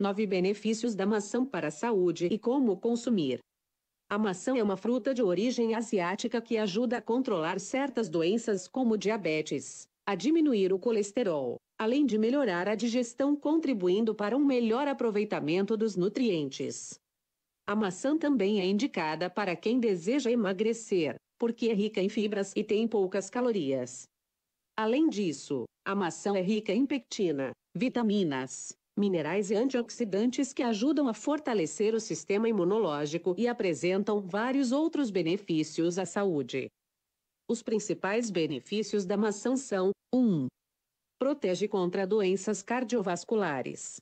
9 benefícios da maçã para a saúde e como consumir. A maçã é uma fruta de origem asiática que ajuda a controlar certas doenças como diabetes, a diminuir o colesterol, além de melhorar a digestão, contribuindo para um melhor aproveitamento dos nutrientes. A maçã também é indicada para quem deseja emagrecer, porque é rica em fibras e tem poucas calorias. Além disso, a maçã é rica em pectina, vitaminas, minerais e antioxidantes que ajudam a fortalecer o sistema imunológico e apresentam vários outros benefícios à saúde. Os principais benefícios da maçã são: 1. Protege contra doenças cardiovasculares.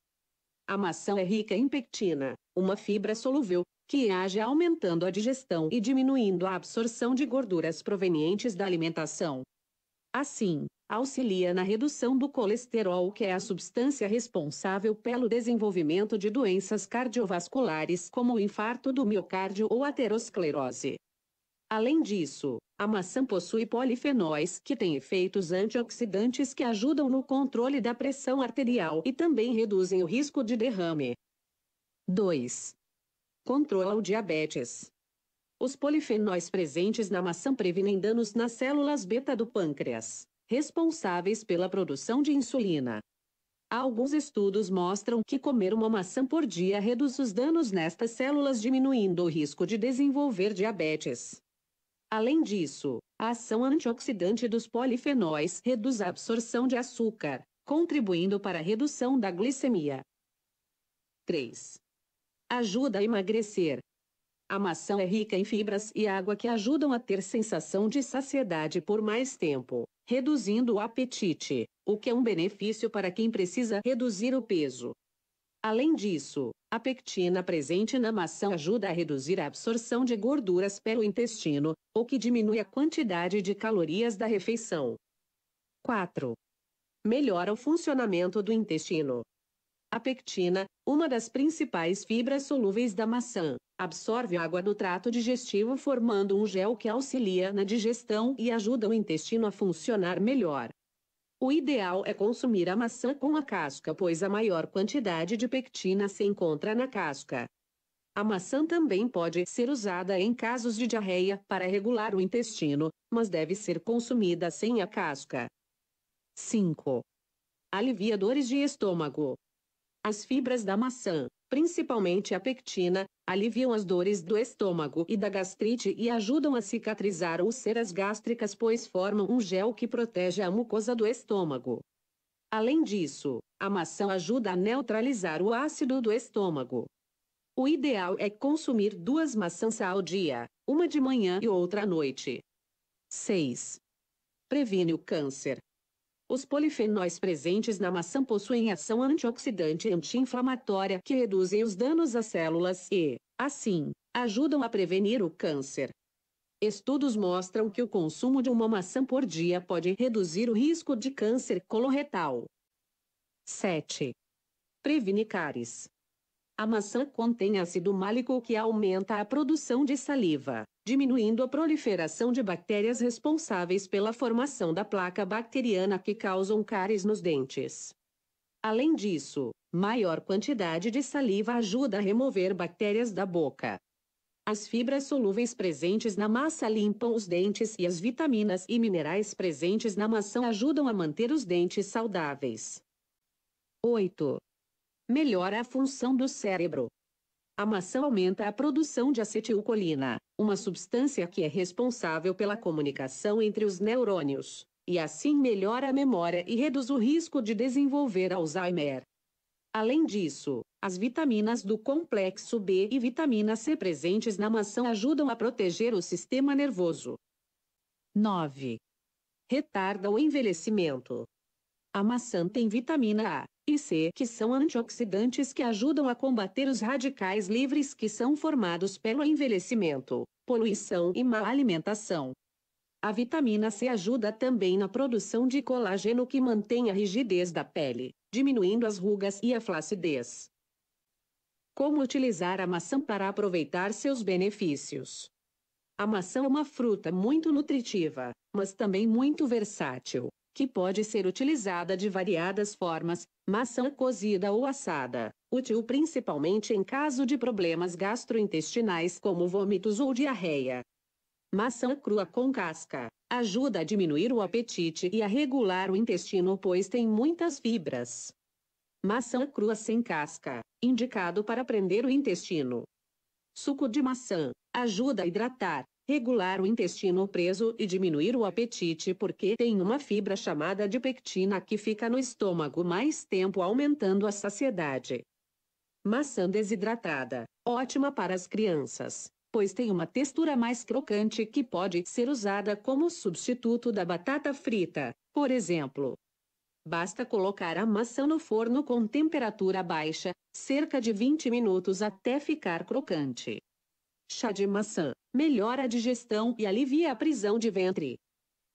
A maçã é rica em pectina, uma fibra solúvel, que age aumentando a digestão e diminuindo a absorção de gorduras provenientes da alimentação. Assim, auxilia na redução do colesterol, que é a substância responsável pelo desenvolvimento de doenças cardiovasculares como o infarto do miocárdio ou aterosclerose. Além disso, a maçã possui polifenóis que têm efeitos antioxidantes que ajudam no controle da pressão arterial e também reduzem o risco de derrame. 2. Controla o diabetes. Os polifenóis presentes na maçã previnem danos nas células beta do pâncreas responsáveis pela produção de insulina. Alguns estudos mostram que comer uma maçã por dia reduz os danos nestas células, diminuindo o risco de desenvolver diabetes. Além disso, a ação antioxidante dos polifenóis reduz a absorção de açúcar, contribuindo para a redução da glicemia. 3. Ajuda a emagrecer, a maçã é rica em fibras e água que ajudam a ter sensação de saciedade por mais tempo, reduzindo o apetite, o que é um benefício para quem precisa reduzir o peso. Além disso, a pectina presente na maçã ajuda a reduzir a absorção de gorduras pelo intestino, o que diminui a quantidade de calorias da refeição. 4. Melhora o funcionamento do intestino. A pectina, uma das principais fibras solúveis da maçã, absorve água do trato digestivo formando um gel que auxilia na digestão e ajuda o intestino a funcionar melhor. O ideal é consumir a maçã com a casca, pois a maior quantidade de pectina se encontra na casca. A maçã também pode ser usada em casos de diarreia para regular o intestino, mas deve ser consumida sem a casca. 5. Alivia dores de estômago. As fibras da maçã principalmente a pectina, aliviam as dores do estômago e da gastrite e ajudam a cicatrizar úlceras gástricas, pois formam um gel que protege a mucosa do estômago. Além disso, a maçã ajuda a neutralizar o ácido do estômago. O ideal é consumir duas maçãs ao dia, uma de manhã e outra à noite. 6. Previne o câncer. Os polifenóis presentes na maçã possuem ação antioxidante e anti-inflamatória que reduzem os danos às células e, assim, ajudam a prevenir o câncer. Estudos mostram que o consumo de uma maçã por dia pode reduzir o risco de câncer coloretal. 7. Previne cáries. A maçã contém ácido málico que aumenta a produção de saliva, diminuindo a proliferação de bactérias responsáveis pela formação da placa bacteriana que causam cáries nos dentes. Além disso, maior quantidade de saliva ajuda a remover bactérias da boca. As fibras solúveis presentes na massa limpam os dentes e as vitaminas e minerais presentes na maçã ajudam a manter os dentes saudáveis. 8 melhora a função do cérebro. A maçã aumenta a produção de acetilcolina, uma substância que é responsável pela comunicação entre os neurônios, e assim melhora a memória e reduz o risco de desenvolver Alzheimer. Além disso, as vitaminas do complexo B e vitamina C presentes na maçã ajudam a proteger o sistema nervoso. 9. Retarda o envelhecimento. A maçã tem vitamina A, e C, que são antioxidantes que ajudam a combater os radicais livres que são formados pelo envelhecimento, poluição e má alimentação. A vitamina C ajuda também na produção de colágeno que mantém a rigidez da pele, diminuindo as rugas e a flacidez. Como utilizar a maçã para aproveitar seus benefícios? A maçã é uma fruta muito nutritiva, mas também muito versátil que pode ser utilizada de variadas formas, maçã cozida ou assada, útil principalmente em caso de problemas gastrointestinais como vômitos ou diarreia. Maçã crua com casca ajuda a diminuir o apetite e a regular o intestino, pois tem muitas fibras. Maçã crua sem casca, indicado para prender o intestino. Suco de maçã ajuda a hidratar, regular o intestino preso e diminuir o apetite porque tem uma fibra chamada de pectina que fica no estômago mais tempo aumentando a saciedade. Maçã desidratada, ótima para as crianças, pois tem uma textura mais crocante que pode ser usada como substituto da batata frita, por exemplo. Basta colocar a maçã no forno com temperatura baixa, cerca de 20 minutos até ficar crocante. Chá de maçã melhora a digestão e alivia a prisão de ventre.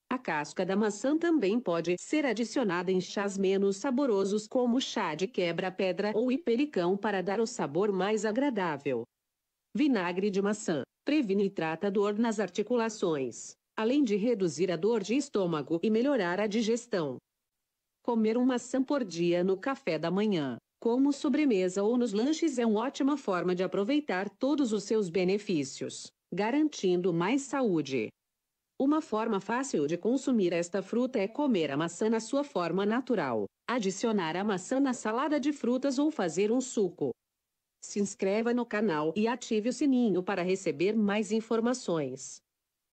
A casca da maçã também pode ser adicionada em chás menos saborosos como chá de quebra-pedra ou hipericão para dar o sabor mais agradável. Vinagre de maçã previne e trata dor nas articulações, além de reduzir a dor de estômago e melhorar a digestão. Comer uma maçã por dia no café da manhã como sobremesa ou nos lanches é uma ótima forma de aproveitar todos os seus benefícios, garantindo mais saúde. Uma forma fácil de consumir esta fruta é comer a maçã na sua forma natural, adicionar a maçã na salada de frutas ou fazer um suco. Se inscreva no canal e ative o sininho para receber mais informações.